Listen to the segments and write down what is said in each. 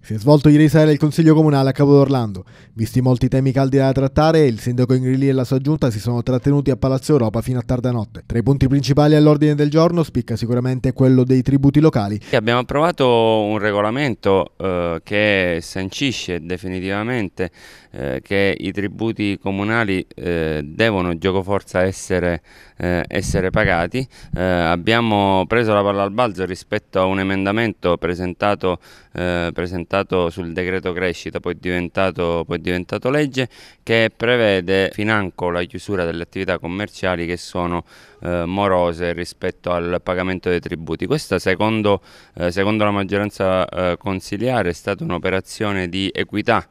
Si è svolto ieri sera il Consiglio Comunale a Capo d'Orlando. Visti molti temi caldi da trattare, il sindaco Ingrilli e la sua giunta si sono trattenuti a Palazzo Europa fino a tarda notte. Tra i punti principali all'ordine del giorno spicca sicuramente quello dei tributi locali. Abbiamo approvato un regolamento eh, che sancisce definitivamente eh, che i tributi comunali eh, devono giocoforza essere, eh, essere pagati. Eh, abbiamo preso la palla al balzo rispetto a un emendamento presentato, eh, presentato diventato sul decreto crescita, poi è diventato, poi è diventato legge, che prevede financo la chiusura delle attività commerciali che sono eh, morose rispetto al pagamento dei tributi. Questa secondo, eh, secondo la maggioranza eh, consiliare è stata un'operazione di equità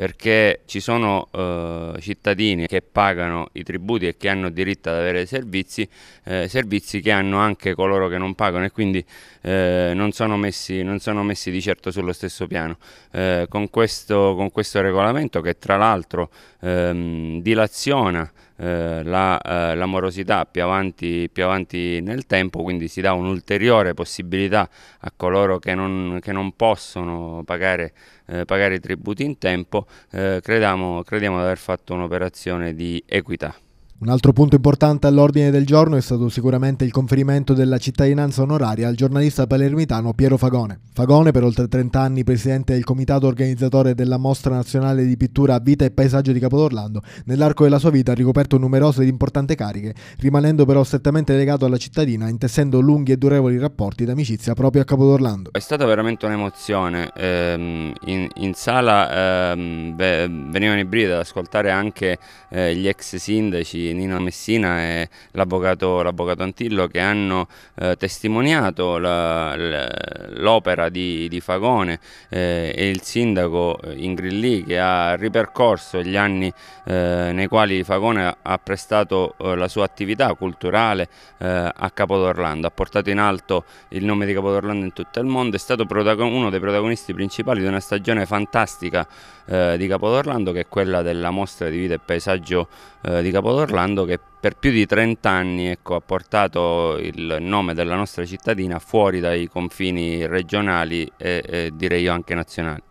perché ci sono eh, cittadini che pagano i tributi e che hanno diritto ad avere servizi, eh, servizi che hanno anche coloro che non pagano e quindi eh, non, sono messi, non, sono messi, di certo sullo stesso piano. Eh, con questo, con, questo, regolamento che tra l'altro ehm, dilaziona eh, la, eh, l'amorosità più avanti, più avanti, nel tempo, quindi si dà un'ulteriore possibilità a coloro che non, che non possono pagare, eh, pagare, i tributi in tempo, eh, crediamo, crediamo di aver fatto un'operazione di equità. Un altro punto importante all'ordine del giorno è stato sicuramente il conferimento della cittadinanza onoraria al giornalista palermitano Piero Fagone. Fagone, per oltre 30 anni presidente del comitato organizzatore della Mostra Nazionale di Pittura Vita e Paesaggio di Capodorlando, nell'arco della sua vita ha ricoperto numerose ed importanti cariche, rimanendo però strettamente legato alla cittadina, intessendo lunghi e durevoli rapporti d'amicizia proprio a Capodorlando. È stata veramente un'emozione. Ehm, in, in, sala ehm, venivano i brividi ad ascoltare anche eh, gli ex sindaci Nino Messina e l'avvocato, Antillo che hanno eh, testimoniato l'opera di, di, Fagone eh, e il sindaco Ingrillì che ha ripercorso gli anni eh, nei quali Fagone ha prestato eh, la sua attività culturale eh, a Capodorlando, ha portato in alto il nome di Capodorlando in tutto il mondo, è stato uno dei protagonisti principali di una stagione fantastica eh, di Capodorlando che è quella della mostra di vita e paesaggio di Capodorlando Orlando che per più di 30 anni ecco, ha portato il nome della nostra cittadina fuori dai confini regionali e, e direi io anche nazionali.